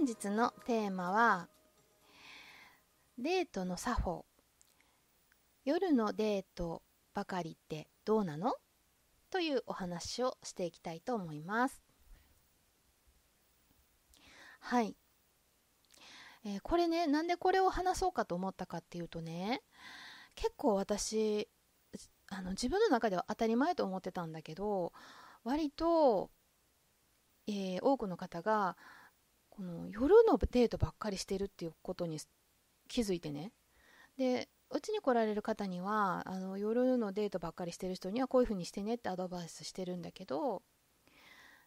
本日のテーマはデートの作法夜のデートばかりってどうなのというお話をしていきたいと思いますはい、えー、これねなんでこれを話そうかと思ったかっていうとね結構私あの自分の中では当たり前と思ってたんだけど割と、えー、多くの方がこの夜のデートばっかりしてるっていうことに気づいてねでうちに来られる方にはあの夜のデートばっかりしてる人にはこういうふうにしてねってアドバイスしてるんだけど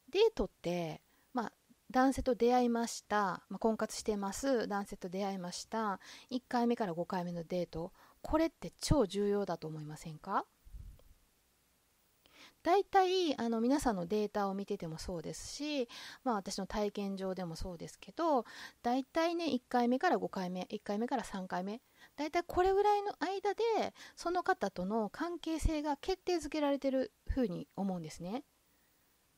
デートって、まあ、男性と出会いました、まあ、婚活してます男性と出会いました1回目から5回目のデートこれって超重要だと思いませんか大体あの皆さんのデータを見ててもそうですし、まあ、私の体験上でもそうですけど大体ね1回目から5回目1回目から3回目大体これぐらいの間でその方との関係性が決定づけられてるふうに思うんですね。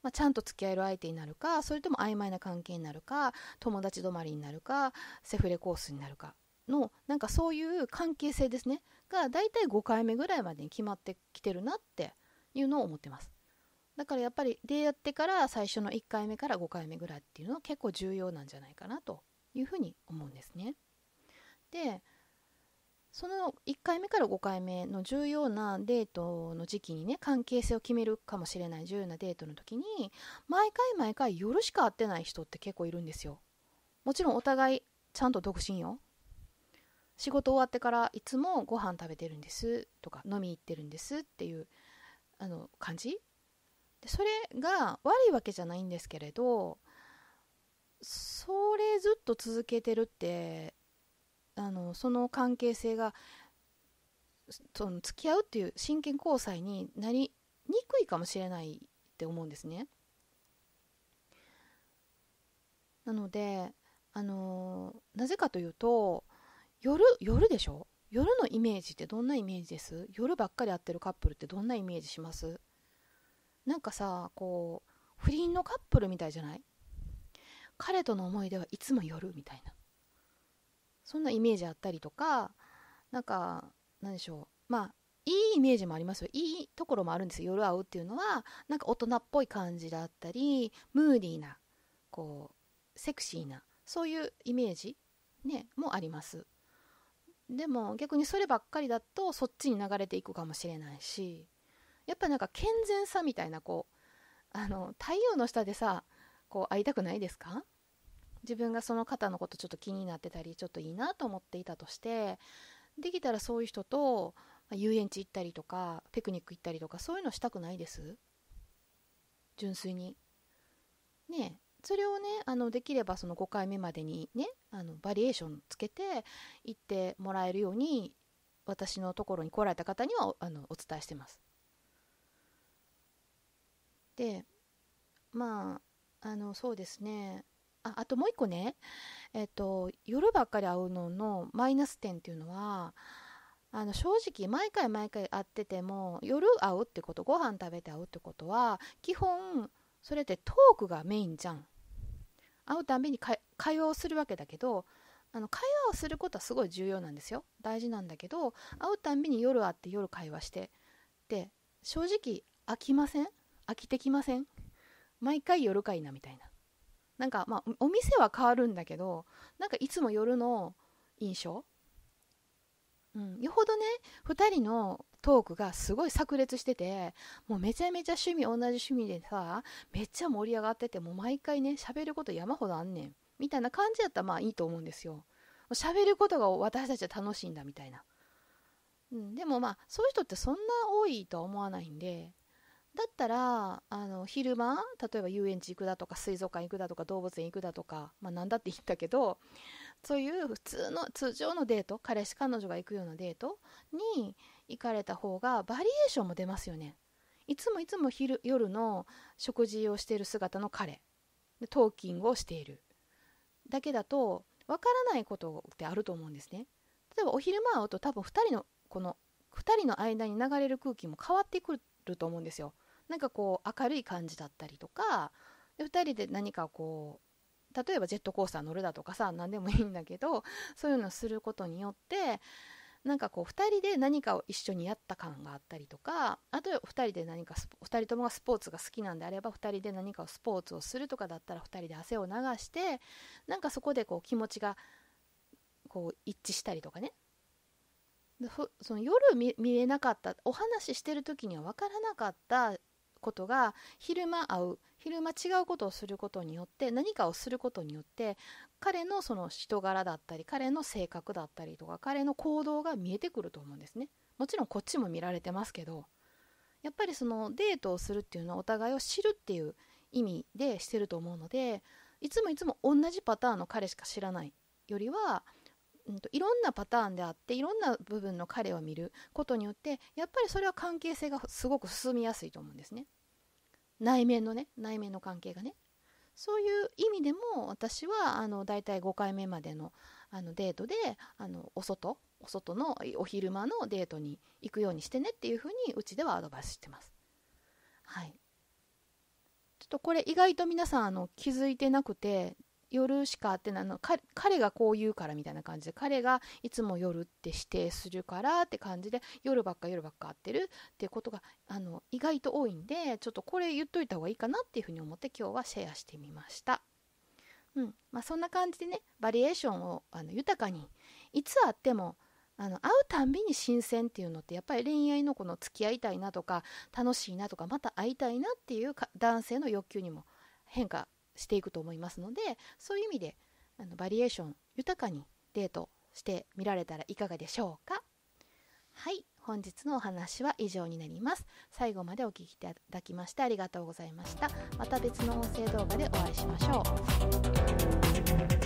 まあ、ちゃんと付き合える相手になるかそれとも曖昧な関係になるか友達止まりになるかセフレコースになるかのなんかそういう関係性ですねが大体5回目ぐらいまでに決まってきてるなっていうのを思ってますだからやっぱりでやってから最初の1回目から5回目ぐらいっていうのは結構重要なんじゃないかなというふうに思うんですねでその1回目から5回目の重要なデートの時期にね関係性を決めるかもしれない重要なデートの時に毎回毎回夜しか会ってない人って結構いるんですよもちろんお互いちゃんと独身よ仕事終わってからいつもご飯食べてるんですとか飲み行ってるんですっていうあの感じそれが悪いわけじゃないんですけれどそれずっと続けてるってあのその関係性がその付き合うっていう真剣交際になりにくいかもしれないって思うんですね。なのであのなぜかというと夜夜でしょ夜のイメージってどんなイメージです夜ばっかり会ってるカップルってどんなイメージしますなんかさこう不倫のカップルみたいじゃない彼との思い出はいつも夜みたいなそんなイメージあったりとかなんか何でしょうまあいいイメージもありますよいいところもあるんですよ夜会うっていうのはなんか大人っぽい感じだったりムーディーなこうセクシーなそういうイメージ、ね、もありますでも逆にそればっかりだとそっちに流れていくかもしれないしやっぱなんか健全さみたいなこうあの太陽の下でさこう会いたくないですか自分がその方のことちょっと気になってたりちょっといいなと思っていたとしてできたらそういう人と遊園地行ったりとかテクニック行ったりとかそういうのしたくないです純粋にねそれをねあのできればその5回目までにねあのバリエーションつけて行ってもらえるように私のところに来られた方にはあのお伝えしてます。でまああのそうですねああともう一個ねえっ、と夜ばっかり会うののマイナス点っていうのはあの正直毎回毎回会ってても夜会うってことご飯食べて会うってことは基本それってトークがメインじゃん。会うたびに会話をするわけだけどあの会話をすることはすごい重要なんですよ大事なんだけど会うたびに夜会って夜会話してで正直飽きません飽きてきません毎回夜会なみたいななんかまあお店は変わるんだけどなんかいつも夜の印象うん、よほどね2人のトークがすごい炸裂しててもうめちゃめちゃ趣味同じ趣味でさめっちゃ盛り上がっててもう毎回ね喋ること山ほどあんねんみたいな感じやったらまあいいと思うんですよ喋ることが私たちは楽しいんだみたいな、うん、でもまあそういう人ってそんな多いとは思わないんでだったらあの昼間例えば遊園地行くだとか水族館行くだとか動物園行くだとか、まあ、何だって言ったけどそういう普通の通常のデート彼氏彼女が行くようなデートに行かれた方がバリエーションも出ますよね。いつもいつも昼夜の食事をしている姿の彼トーキングをしているだけだとわからないことってあると思うんですね。例えばお昼間会うと多分2人のこの2人の間に流れる空気も変わってくると思うんですよ。なんかこう明るい感じだったりとかで2人で何かこう例えばジェットコースター乗るだとかさ何でもいいんだけどそういうのをすることによってなんかこう2人で何かを一緒にやった感があったりとかあと2人で何か2人ともがスポーツが好きなんであれば2人で何かをスポーツをするとかだったら2人で汗を流してなんかそこでこう気持ちがこう一致したりとかねその夜見見れなかったお話ししてる時には分からなかったことが昼間会う昼間違うことをすることによって何かをすることによって彼のその人柄だったり彼の性格だったりとか彼の行動が見えてくると思うんですねもちろんこっちも見られてますけどやっぱりそのデートをするっていうのはお互いを知るっていう意味でしてると思うのでいつもいつも同じパターンの彼しか知らないよりはうん、といろんなパターンであっていろんな部分の彼を見ることによってやっぱりそれは関係性がすごく進みやすいと思うんですね内面のね内面の関係がねそういう意味でも私はあの大体5回目までのあのデートであのお外お外のお昼間のデートに行くようにしてねっていうふうにうちではアドバイスしてますはいちょっとこれ意外と皆さんあの気づいてなくて夜しかってなの彼がこう言うからみたいな感じで彼がいつも夜って指定するからって感じで夜ばっか夜ばっか会ってるってことがあの意外と多いんでちょっとこれ言っといた方がいいかなっていうふうに思って今日はシェアしてみました。うんまあ、そんな感じでねバリエーションをあの豊かにいつあってもあの会うたんびに新鮮っていうのってやっぱり恋愛の子の付き合いたいなとか楽しいなとかまた会いたいなっていう男性の欲求にも変化していくと思いますのでそういう意味であのバリエーション豊かにデートしてみられたらいかがでしょうかはい本日のお話は以上になります最後までお聴きいただきましてありがとうございましたまた別の音声動画でお会いしましょう